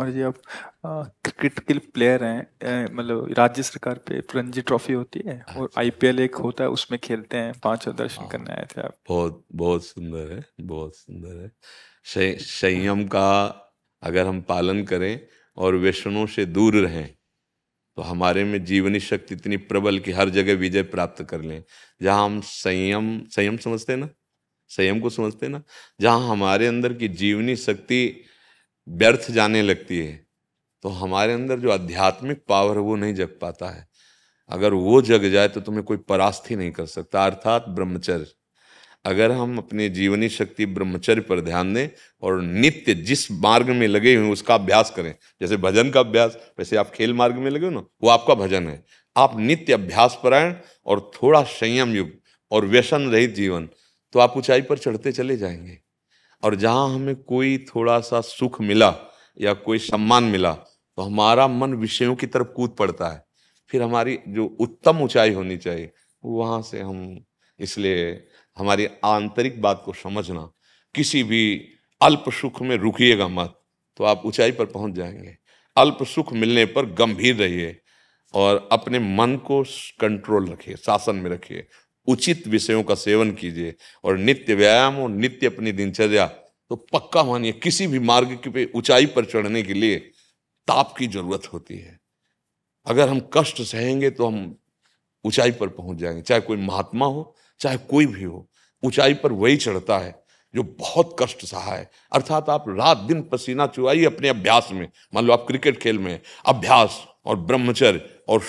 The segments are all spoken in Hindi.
मान लीजिए आप क्रिकेट के प्लेयर हैं मतलब राज्य सरकार पे रणजी ट्रॉफी होती है और आईपीएल अच्छा। एक होता है उसमें खेलते हैं पांच दर्शन हाँ। करने आए थे आप बहुत बहुत सुंदर है बहुत सुंदर है शे, संयम का अगर हम पालन करें और व्यसनों से दूर रहें तो हमारे में जीवनी शक्ति इतनी प्रबल कि हर जगह विजय प्राप्त कर लें जहाँ हम संयम संयम समझते हैं ना संयम को समझते हैं ना जहाँ हमारे अंदर की जीवनी शक्ति व्यर्थ जाने लगती है तो हमारे अंदर जो आध्यात्मिक पावर है वो नहीं जग पाता है अगर वो जग जाए तो तुम्हें कोई परास्त ही नहीं कर सकता अर्थात ब्रह्मचर्य अगर हम अपने जीवनी शक्ति ब्रह्मचर्य पर ध्यान दें और नित्य जिस मार्ग में लगे हुए उसका अभ्यास करें जैसे भजन का अभ्यास वैसे आप खेल मार्ग में लगे हो ना वो आपका भजन है आप नित्य अभ्यास परायण और थोड़ा संयम युग और व्यसन रहित जीवन तो आप ऊंचाई पर चढ़ते चले जाएंगे और जहाँ हमें कोई थोड़ा सा सुख मिला या कोई सम्मान मिला तो हमारा मन विषयों की तरफ कूद पड़ता है फिर हमारी जो उत्तम ऊंचाई होनी चाहिए वहाँ से हम इसलिए हमारी आंतरिक बात को समझना किसी भी अल्प सुख में रुकिएगा मत तो आप ऊंचाई पर पहुंच जाएंगे अल्प सुख मिलने पर गंभीर रहिए और अपने मन को कंट्रोल रखिए शासन में रखिए उचित विषयों का सेवन कीजिए और नित्य व्यायाम और नित्य अपनी दिनचर्या तो पक्का मानिए किसी भी मार्ग की पे ऊंचाई पर चढ़ने के लिए ताप की जरूरत होती है अगर हम कष्ट सहेंगे तो हम ऊंचाई पर पहुंच जाएंगे चाहे कोई महात्मा हो चाहे कोई भी हो ऊंचाई पर वही चढ़ता है जो बहुत कष्ट सहा है अर्थात आप रात दिन पसीना चुवाइए अपने अभ्यास में मान लो आप क्रिकेट खेल में अभ्यास और ब्रह्मचर्य और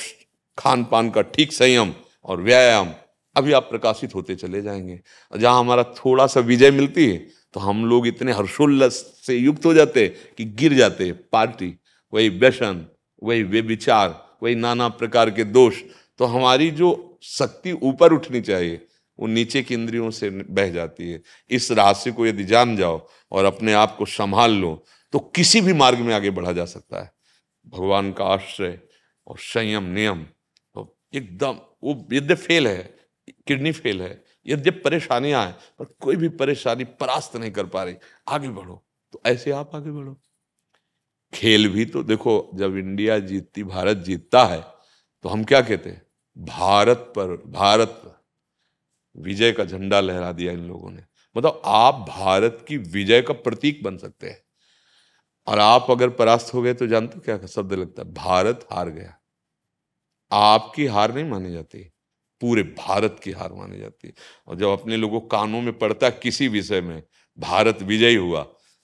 खान पान का ठीक संयम और व्यायाम अभी आप प्रकाशित होते चले जाएंगे जहाँ हमारा थोड़ा सा विजय मिलती है तो हम लोग इतने हर्षोल्लास से युक्त हो जाते कि गिर जाते पार्टी वही व्यसन वही वे विचार वही नाना प्रकार के दोष तो हमारी जो शक्ति ऊपर उठनी चाहिए वो नीचे की इंद्रियों से बह जाती है इस रहस्य को यदि जान जाओ और अपने आप को संभाल लो तो किसी भी मार्ग में आगे बढ़ा जा सकता है भगवान का आश्रय और संयम नियम तो एकदम वो यद्य फेल है किडनी फेल है ये जब परेशानियां हैं पर कोई भी परेशानी परास्त नहीं कर पा रही आगे बढ़ो तो ऐसे आप आगे बढ़ो खेल भी तो देखो जब इंडिया जीतती भारत जीतता है तो हम क्या कहते हैं भारत पर भारत पर विजय का झंडा लहरा दिया इन लोगों ने मतलब आप भारत की विजय का प्रतीक बन सकते हैं और आप अगर परास्त हो गए तो जानते क्या शब्द लगता है भारत हार गया आपकी हार नहीं मानी जाती पूरे भारत की हार मानी जाती है और जब अपने लोगों कानों में पड़ता किसी विषय में भारत विजयी हुआ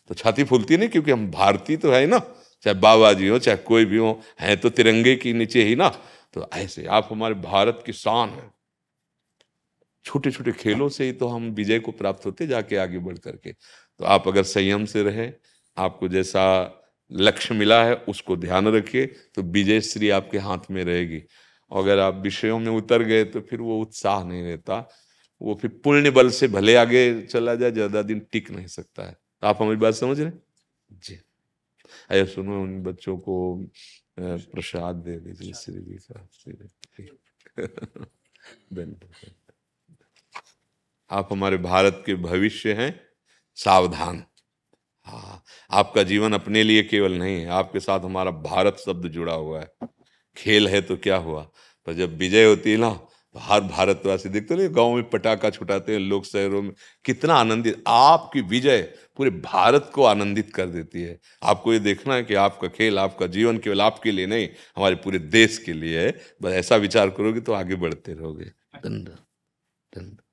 तो छाती फूलती नहीं क्योंकि हम भारतीय तो है ना चाहे बाबा जी हो चाहे कोई भी हो है तो तिरंगे के नीचे ही ना तो ऐसे आप हमारे भारत की शान है छोटे छोटे खेलों से ही तो हम विजय को प्राप्त होते जाके आगे बढ़ करके तो आप अगर संयम से रहे आपको जैसा लक्ष्य मिला है उसको ध्यान रखिए तो विजय श्री आपके हाथ में रहेगी अगर आप विषयों में उतर गए तो फिर वो उत्साह नहीं रहता वो फिर पुण्य बल से भले आगे चला जाए ज्यादा दिन टिक नहीं सकता है आप हमारी बात समझ रहे जी अरे सुनो उन बच्चों को प्रसाद दे दीजिए अच्छा। श्री जी का आप हमारे भारत के भविष्य हैं सावधान हाँ आपका जीवन अपने लिए केवल नहीं है आपके साथ हमारा भारत शब्द जुड़ा हुआ है खेल है तो क्या हुआ पर जब विजय होती है ना तो हर भारतवासी देखते हो गाँव में पटाखा छुटाते हैं लोग शहरों में कितना आनंदित आपकी विजय पूरे भारत को आनंदित कर देती है आपको ये देखना है कि आपका खेल आपका जीवन केवल आपके लिए नहीं हमारे पूरे देश के लिए है बस ऐसा विचार करोगे तो आगे बढ़ते रहोगे धन्यवाद धन्यवाद